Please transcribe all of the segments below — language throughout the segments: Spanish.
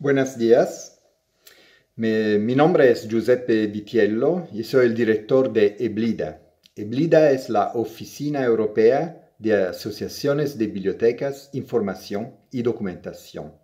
Buenos días. mi nombre es Giuseppe Vitiello y soy el director de EBLIDA. EBLIDA es la Oficina Europea de Asociaciones de Bibliotecas, Información y Documentación.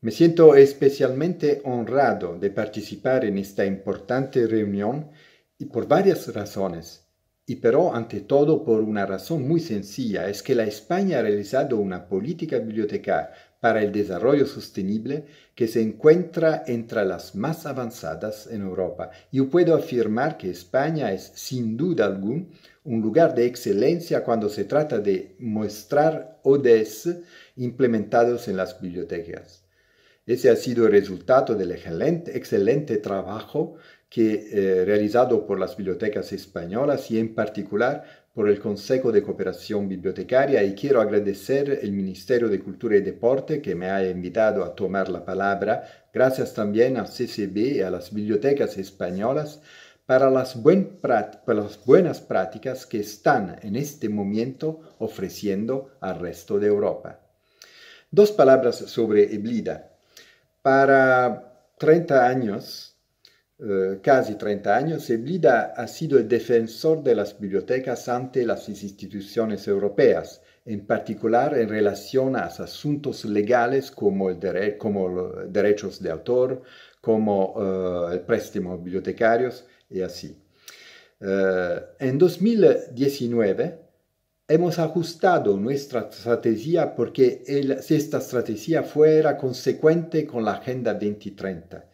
Me siento especialmente honrado de participar en esta importante reunión y por varias razones. Y pero ante todo por una razón muy sencilla, es que la España ha realizado una política bibliotecaria para el desarrollo sostenible que se encuentra entre las más avanzadas en Europa. Yo puedo afirmar que España es sin duda algún un lugar de excelencia cuando se trata de mostrar ODS implementados en las bibliotecas. Ese ha sido el resultado del excelente, trabajo que eh, realizado por las bibliotecas españolas y en particular por el Consejo de Cooperación Bibliotecaria y quiero agradecer el Ministerio de Cultura y Deporte que me ha invitado a tomar la palabra, gracias también al CCB y a las bibliotecas españolas para las, para las buenas prácticas que están en este momento ofreciendo al resto de Europa. Dos palabras sobre Eblida. Para 30 años eh, casi 30 años, Eblida ha sido el defensor de las bibliotecas ante las instituciones europeas, en particular en relación a asuntos legales como, el los derechos de autor, como eh, el préstamo bibliotecarios y así. Eh, en 2019 hemos ajustado nuestra estrategia porque esta estrategia fuera consecuente con la Agenda 2030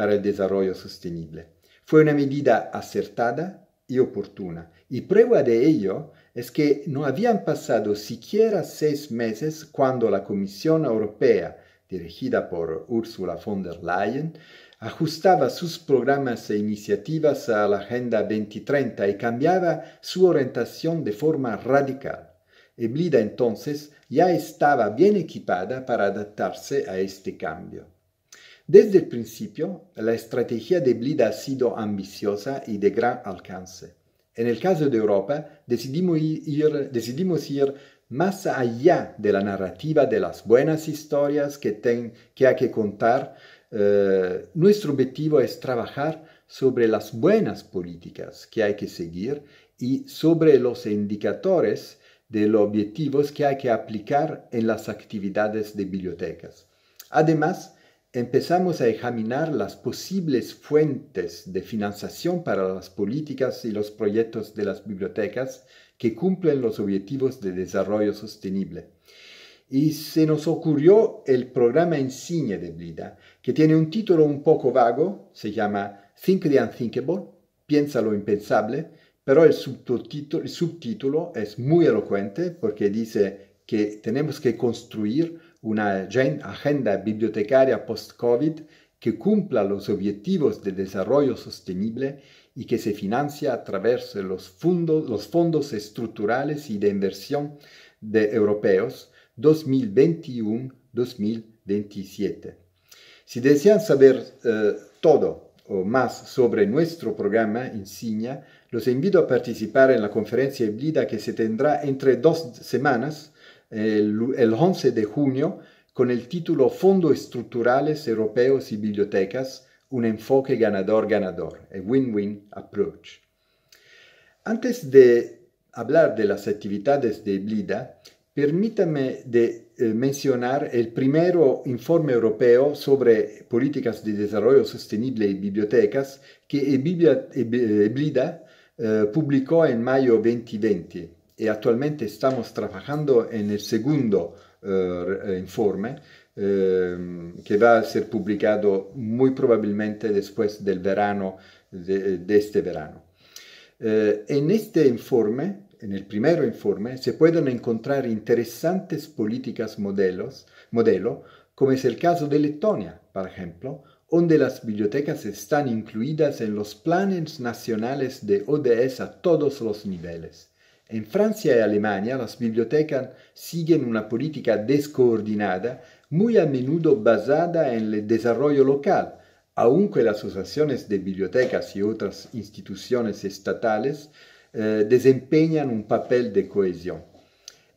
para el desarrollo sostenible. Fue una medida acertada y oportuna, y prueba de ello es que no habían pasado siquiera seis meses cuando la Comisión Europea, dirigida por Ursula von der Leyen, ajustaba sus programas e iniciativas a la Agenda 2030 y cambiaba su orientación de forma radical. Eblida entonces ya estaba bien equipada para adaptarse a este cambio. Desde el principio, la estrategia de Blida ha sido ambiciosa y de gran alcance. En el caso de Europa, decidimos ir, más allá de la narrativa de las buenas historias que, hay que contar. Eh, nuestro objetivo es trabajar sobre las buenas políticas que hay que seguir y sobre los indicadores de los objetivos que hay que aplicar en las actividades de bibliotecas. Además, empezamos a examinar las posibles fuentes de financiación para las políticas y los proyectos de las bibliotecas que cumplen los objetivos de desarrollo sostenible. Y se nos ocurrió el programa Insigne de Blida, que tiene un título un poco vago, se llama Think the Unthinkable, Piensa lo impensable, pero el subtítulo, el subtítulo es muy elocuente porque dice que tenemos que construir una agenda bibliotecaria post-COVID que cumpla los objetivos de desarrollo sostenible y que se financia a través de los, fondos estructurales y de inversión de europeos 2021-2027. Si desean saber eh, todo o más sobre nuestro programa Insignia, los invito a participar en la conferencia híbrida que se tendrá entre dos semanas el, 11 de junio con el título Fondos Estructurales Europeos y Bibliotecas, un enfoque ganador-ganador, a win-win approach. Antes de hablar de las actividades de Blida, permítame de eh, mencionar el primero informe europeo sobre políticas de desarrollo sostenible y bibliotecas que Eblida eh, eh, publicó en mayo 2020 y actualmente estamos trabajando en el segundo eh, informe eh, que va a ser publicado muy probablemente después del verano, de, este verano. Eh, en este informe, en el primer informe, se pueden encontrar interesantes políticas modelos, modelo, como es el caso de Letonia, por ejemplo, donde las bibliotecas están incluidas en los planes nacionales de ODS a todos los niveles. In Francia e Alemania las bibliotecas siguen una politica descoordinata, muy a menudo basata en el desarrollo local, aunque las asociaciones de bibliotecas y otras instituciones estatales eh, desempeñan un papel de cohesión.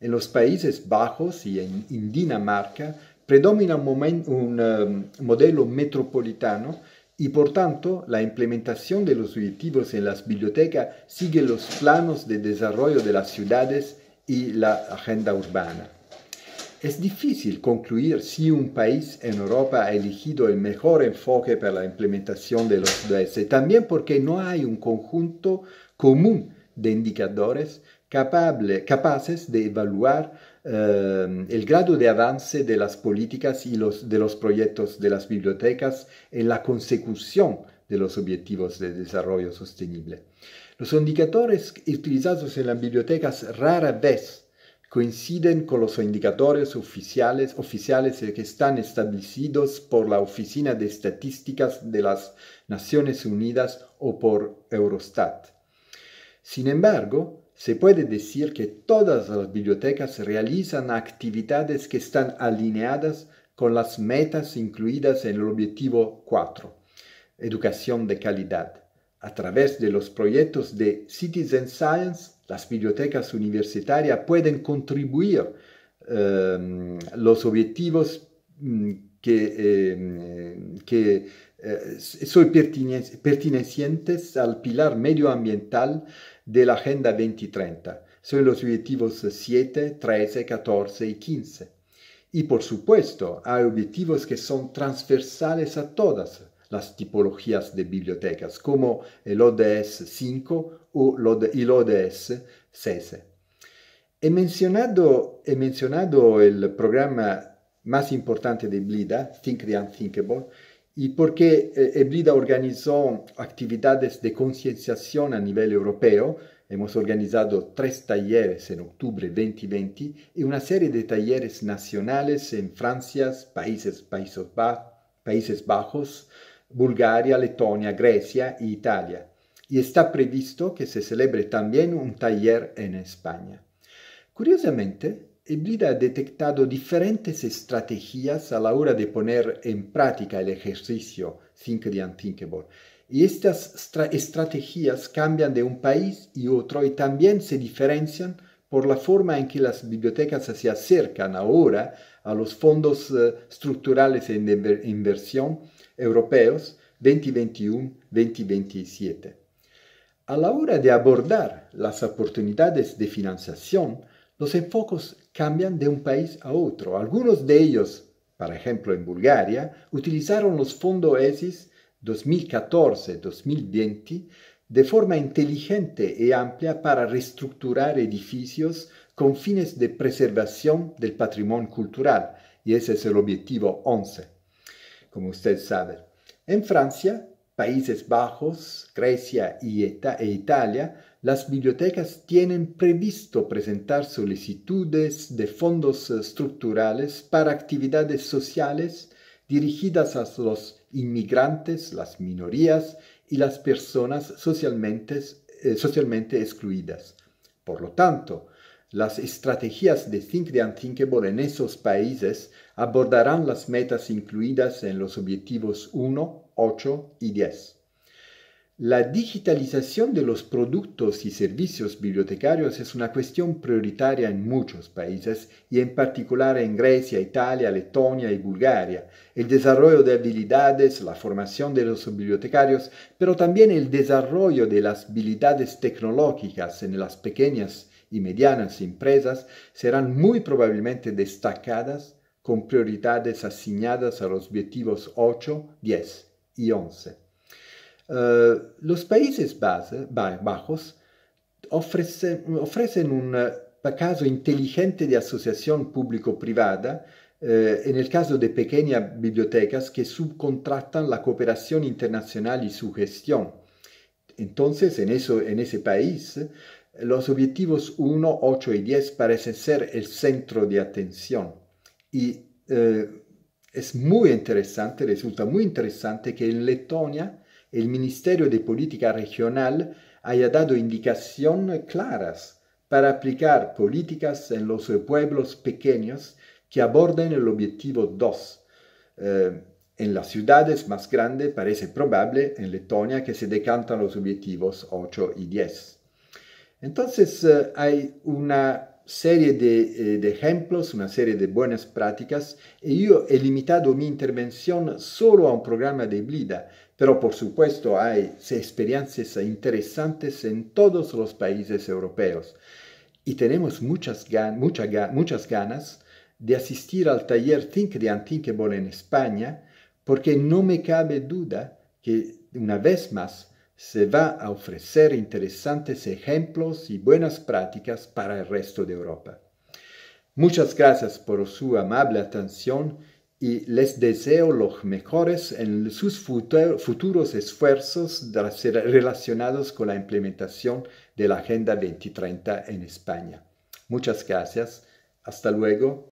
En los Países Bajos y en, en Dinamarca predomina un, un um, modelo metropolitano y por tanto la implementación de los objetivos en las bibliotecas sigue los planos de desarrollo de las ciudades y la agenda urbana. Es difícil concluir si un país en Europa ha elegido el mejor enfoque para la implementación de los ODS, e. también porque no hay un conjunto común de indicadores capaces de evaluar eh, el grado de avance de las políticas y los, de los proyectos de las bibliotecas en la consecución de los objetivos de desarrollo sostenible. Los indicadores utilizados en las bibliotecas rara vez coinciden con los indicadores oficiales, oficiales que están establecidos por la Oficina de Estadísticas de las Naciones Unidas o por Eurostat. Sin embargo, se puede decir que todas las bibliotecas realizan actividades que están alineadas con las metas incluidas en el objetivo 4, educación de calidad. A través de los proyectos de Citizen Science, las bibliotecas universitarias pueden contribuir em, los objetivos mm, que, em, que eh, son pertenecientes al pilar medioambiental de la Agenda 2030. Son los objetivos 7, 13, 14 y 15. Y por supuesto, hay objetivos que son transversales a todas las tipologías de bibliotecas, como el ODS 5 o el ODS 6. He mencionado, he mencionado el programa más importante de Blida, Think the Unthinkable, y porque eh, Ebrida organizó actividades de concienciación a nivel europeo. Hemos organizado tres talleres en octubre 2020 y una serie de talleres nacionales en Francia, Países, Bajos, Bulgaria, Letonia, Grecia e Italia. Y está previsto que se celebre también un taller en España. Curiosamente, Eblida ha detectado diferentes estrategias a la hora de poner en práctica el ejercicio Think the Unthinkable. Y estas estrategias cambian de un país y otro y también se diferencian por la forma en que las bibliotecas se acercan ahora a los fondos eh, estructurales de inversión europeos 2021-2027. A la hora de abordar las oportunidades de financiación, los enfoques cambian de un país a otro. Algunos de ellos, por ejemplo en Bulgaria, utilizaron los fondos ESIS 2014-2020 de forma inteligente y amplia para reestructurar edificios con fines de preservación del patrimonio cultural, y ese es el objetivo 11, como usted sabe. En Francia, Países Bajos, Grecia y e Italia, las bibliotecas tienen previsto presentar solicitudes de fondos eh, estructurales para actividades sociales dirigidas a los inmigrantes, las minorías y las personas socialmente, eh, socialmente excluidas. Por lo tanto, las estrategias de Think the Unthinkable en esos países abordarán las metas incluidas en los objetivos 1, 8 y 10. La digitalización de los productos y servicios bibliotecarios es una cuestión prioritaria en muchos países y en particular en Grecia, Italia, Letonia y Bulgaria. El desarrollo de habilidades, la formación de los bibliotecarios, pero también el desarrollo de las habilidades tecnológicas en las pequeñas y medianas empresas serán muy probablemente destacadas con prioridades asignadas a los objetivos 8, 10 y 11. Eh, los países base, bajos ofrecen un eh, caso inteligente de asociación público-privada eh, en el caso de pequeñas bibliotecas que subcontratan la cooperación internacional y su gestión. Entonces, en, eso, en ese país, los objetivos 1, 8 y 10 parecen ser el centro de atención y es muy interesante, resulta muy interesante que en Letonia el Ministerio de Política Regional haya dado indicaciones claras para aplicar políticas en los pueblos pequeños que aborden el objetivo 2. Eh, en las ciudades más grandes parece probable en Letonia que se decantan los objetivos 8 y 10. Entonces eh, hay una serie de, eh, de, ejemplos, una serie de buenas prácticas y yo he limitado mi intervención solo a un programa de Blida, pero por supuesto hay experiencias interesantes en todos los países europeos y tenemos muchas, muchas ganas de asistir al taller Think de Unthinkable en España porque no me cabe duda que una vez más se va a ofrecer interesantes ejemplos y buenas prácticas para el resto de Europa. Muchas gracias por su amable atención y les deseo los mejores en sus futuros esfuerzos relacionados con la implementación de la Agenda 2030 en España. Muchas gracias. Hasta luego.